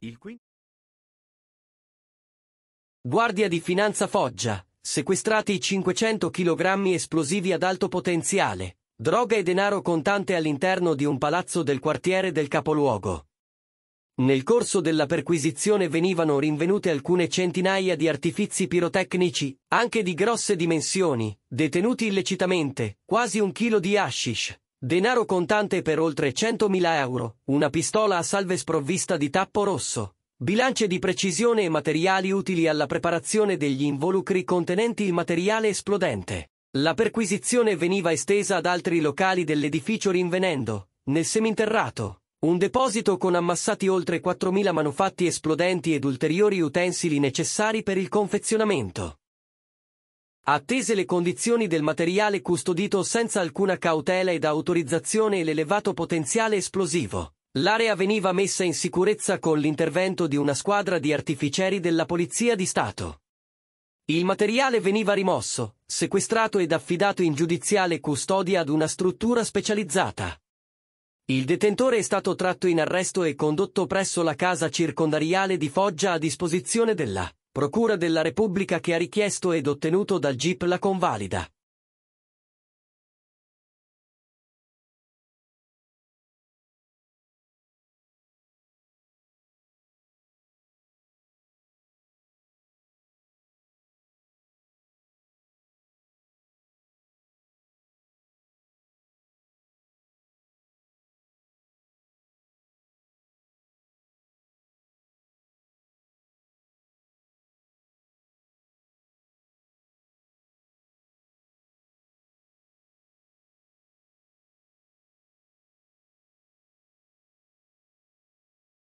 Il qui? Guardia di Finanza Foggia. Sequestrati 500 kg esplosivi ad alto potenziale. Droga e denaro contante all'interno di un palazzo del quartiere del capoluogo. Nel corso della perquisizione venivano rinvenute alcune centinaia di artifizi pirotecnici, anche di grosse dimensioni, detenuti illecitamente, quasi un chilo di hashish, denaro contante per oltre 100.000 euro, una pistola a salve sprovvista di tappo rosso, bilance di precisione e materiali utili alla preparazione degli involucri contenenti il materiale esplodente. La perquisizione veniva estesa ad altri locali dell'edificio rinvenendo, nel seminterrato, un deposito con ammassati oltre 4.000 manufatti esplodenti ed ulteriori utensili necessari per il confezionamento attese le condizioni del materiale custodito senza alcuna cautela ed autorizzazione e l'elevato potenziale esplosivo. L'area veniva messa in sicurezza con l'intervento di una squadra di artificieri della Polizia di Stato. Il materiale veniva rimosso, sequestrato ed affidato in giudiziale custodia ad una struttura specializzata. Il detentore è stato tratto in arresto e condotto presso la casa circondariale di Foggia a disposizione della Procura della Repubblica che ha richiesto ed ottenuto dal GIP la convalida.